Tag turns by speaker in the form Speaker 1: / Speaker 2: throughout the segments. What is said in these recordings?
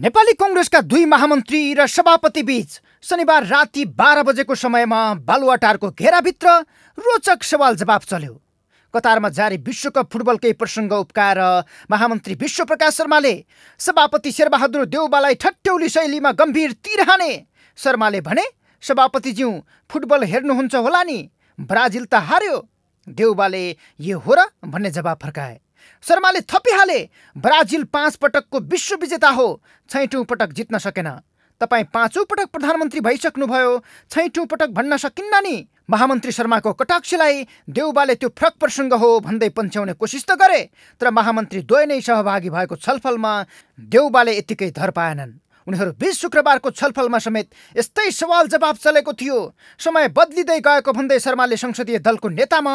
Speaker 1: नेपाली कङ्ग्रेसका दुई महामन्त्री र सभापति बीच शनिबार राति बाह्र बजेको समयमा बालुवाटारको घेराभित्र रोचक सवाल जवाब चल्यो कतारमा जारी विश्वकप फुटबलकै प्रसङ्ग उपकाएर महामन्त्री विश्वप्रकाश शर्माले सभापति शेरबहादुर देउबालाई ठट्यौली शैलीमा गम्भीर तिर हाने शर्माले भने सभापतिज्यू फुटबल हेर्नुहुन्छ होला नि ब्राजिल त हार्यो देउबाले यो हो र भन्ने जवाब फर्काए शर्माले थपिहाले ब्राजिल पाँच पटकको विश्वविजेता हो छैटौँ पटक जित्न सकेन तपाईँ पाँचौँ पटक प्रधानमन्त्री भइसक्नुभयो छैटौँ पटक भन्न सकिन्न नि महामन्त्री शर्माको कटाक्षलाई देउबाले त्यो फ्रक प्रसङ्ग हो भन्दै पन्छ्याउने कोसिस त गरे तर महामन्त्री दुवै नै सहभागी भएको छलफलमा देउबाले यत्तिकै धर पाएनन् उनीहरू बिस शुक्रबारको छलफलमा समेत यस्तै सवाल जवाब चलेको थियो समय बदलिँदै गएको भन्दै शर्माले संसदीय दलको नेतामा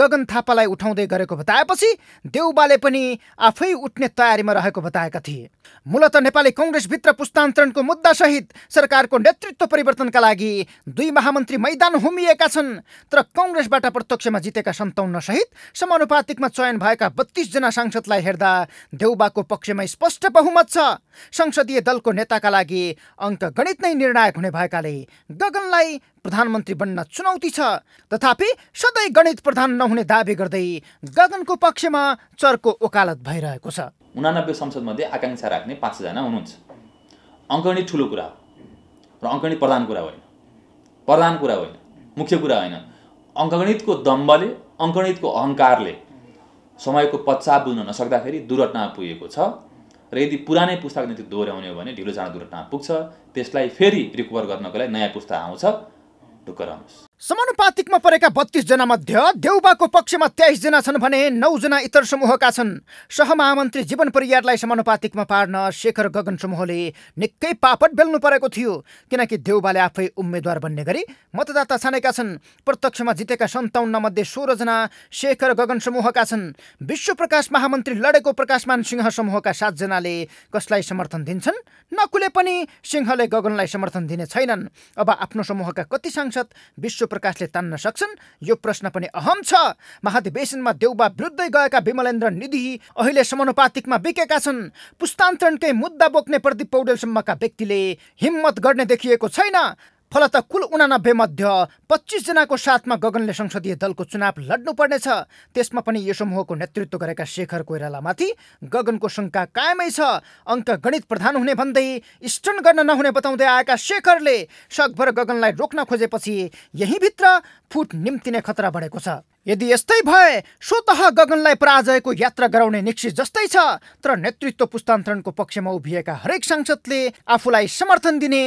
Speaker 1: गगन थापालाई उठाउँदै गरेको बताएपछि देउबाले पनि आफै उठ्ने तयारीमा रहेको बताएका थिए मूलत नेपाली कङ्ग्रेसभित्र पुस्तान्तरणको मुद्दासहित सरकारको नेतृत्व परिवर्तनका लागि दुई महामन्त्री मैदान होमिएका छन् तर कङ्ग्रेसबाट प्रत्यक्षमा जितेका सन्ताउन्न सहित समानुपातिकमा चयन भएका बत्तीसजना सांसदलाई हेर्दा देउबाको पक्षमा स्पष्ट बहुमत छ संसदीय दलको नेताका लागि अङ्कगणित नै निर्णायक हुने भएकाले गगनलाई प्रधानमन्त्री बन्न चुनौती छ तथापि सधैँ गणित प्रधान नहुने दावी गर्दै गगनको पक्षमा चर्को ओकालत भइरहेको छ
Speaker 2: उनानब्बे संसदमध्ये आकाङ्क्षा राख्ने पाँच हुनुहुन्छ अङ्कणित ठुलो कुरा हो र अङ्कगणित प्रधान कुरा होइन प्रधान कुरा होइन मुख्य कुरा होइन अङ्कगणितको दम्बले अङ्कणितको अहङ्कारले समयको पच्चा बुझ्न नसक्दाखेरि दुर्घटना पुगेको छ र यदि पुरानै पुस्ताको निम्ति दोहोऱ्याउने हो भने ढिलो चाँडो दुर्घटना पुग्छ त्यसलाई फेरि रिकभर गर्नको लागि नयाँ पुस्ता आउँछ ढुक्क रहनुहोस्
Speaker 1: समानुपातिकमा परेका बत्तीसजना मध्य देउबाको पक्षमा तेइसजना छन् भने नौजना इतर समूहका छन् सहमहामन्त्री जीवन परियारलाई समानुपातिकमा पार्न शेखर गगन समूहले निकै पापट बेल्नु परेको थियो किनकि देउबाले आफै उम्मेद्वार बन्ने गरी मतदाता छानेका छन् प्रत्यक्षमा जितेका सन्ताउन्न मध्ये सोह्रजना शेखर गगन समूहका छन् विश्व प्रकाश महामन्त्री लडेको प्रकाशमान सिंह समूहका सातजनाले कसलाई समर्थन दिन्छन् नकुले पनि सिंहले गगनलाई समर्थन दिने छैनन् अब आफ्नो समूहका कति सांसद विश्व प्रकाशले तान्न सक्छन् यो प्रश्न पनि अहम छ महाधिवेशनमा देउबा विरुद्धै गएका विमलेन्द्र निधि अहिले समानुपातिकमा बिकेका छन् पुस्तान्तरणकै मुद्दा बोक्ने प्रदीप पौडेलसम्मका व्यक्तिले हिम्मत गर्ने देखिएको छैन फलत कुल उनानब्बे मध्ये पच्चिसजनाको साथमा गगनले संसदीय दलको चुनाव लड्नु पर्नेछ त्यसमा पनि समूहको नेतृत्व गरेका शेखर कोइरालामाथि गगनको शङ्का कायमै छ अङ्क गणित प्रधान हुने भन्दै स्टन गर्न नहुने बताउँदै आएका शेखरले सकभर गगनलाई रोक्न खोजेपछि यहीँभित्र फुट निम्तिने खतरा बढेको छ यदि यस्तै भए स्वतः गगनलाई पराजयको यात्रा गराउने निक्सी जस्तै छ तर नेतृत्व पुस्तान्तरणको पक्षमा उभिएका हरेक सांसदले आफूलाई समर्थन दिने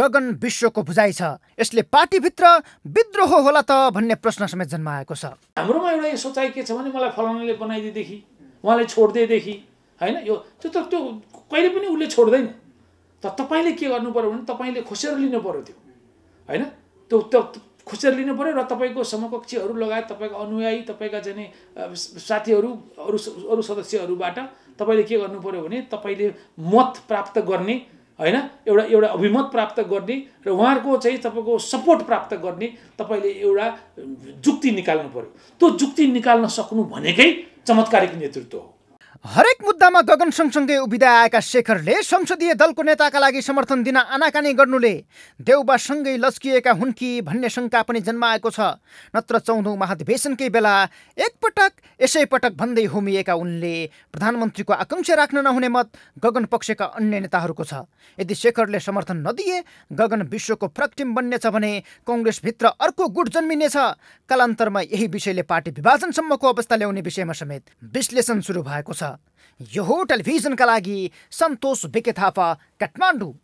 Speaker 1: गगन विश्वको बुझाइ भनाइ छ यसले पार्टीभित्र विद्रोह होला त भन्ने प्रश्न समेत जन्माएको छ
Speaker 3: हाम्रोमा एउटा यो सोचाइ के छ भने मलाई फलानाले बनाइदिएदेखि उहाँले छोडिदिएदेखि होइन यो त्यो त त्यो कहिले पनि उसले छोड्दैन त तपाईँले के गर्नु पऱ्यो भने तपाईँले खोसेर लिनु पऱ्यो त्यो होइन त्यो त्यो खोसेर लिनु पऱ्यो र तपाईँको समकक्षीहरू लगायत तपाईँको अनुयायी तपाईँका जाने साथीहरू अरू अरू सदस्यहरूबाट तपाईँले के गर्नु पऱ्यो भने तपाईँले मत प्राप्त गर्ने होइन एउटा एउटा अभिमत प्राप्त गर्ने र उहाँहरूको चाहिँ तपाईँको सपोर्ट प्राप्त गर्ने तपाईँले एउटा जुक्ति निकाल्नु पऱ्यो त्यो जुक्ति निकाल्न सक्नु भनेकै चमत्कारिक नेतृत्व हो
Speaker 1: हरेक मुद्दामा गगन सँगसँगै उभिँदै आएका शेखरले संसदीय दलको नेताका लागि समर्थन दिन आनाकानी गर्नुले देउबासँगै लस्किएका हुन् कि भन्ने शङ्का पनि जन्माएको छ नत्र चौधौँ महाधिवेशनकै बेला एकपटक यसै पटक भन्दै होमिएका उनले प्रधानमन्त्रीको आकाङ्क्षा राख्न नहुने मत गगन पक्षका अन्य नेताहरूको छ यदि शेखरले समर्थन नदिए गगन विश्वको प्रक्टिम बन्नेछ भने कङ्ग्रेसभित्र अर्को गुट जन्मिनेछ कालान्तरमा यही विषयले पार्टी विभाजनसम्मको अवस्था ल्याउने विषयमा समेत विश्लेषण सुरु भएको छ यो हो टेलिभिजनका लागि सन्तोष बेके थापा काठमाडौँ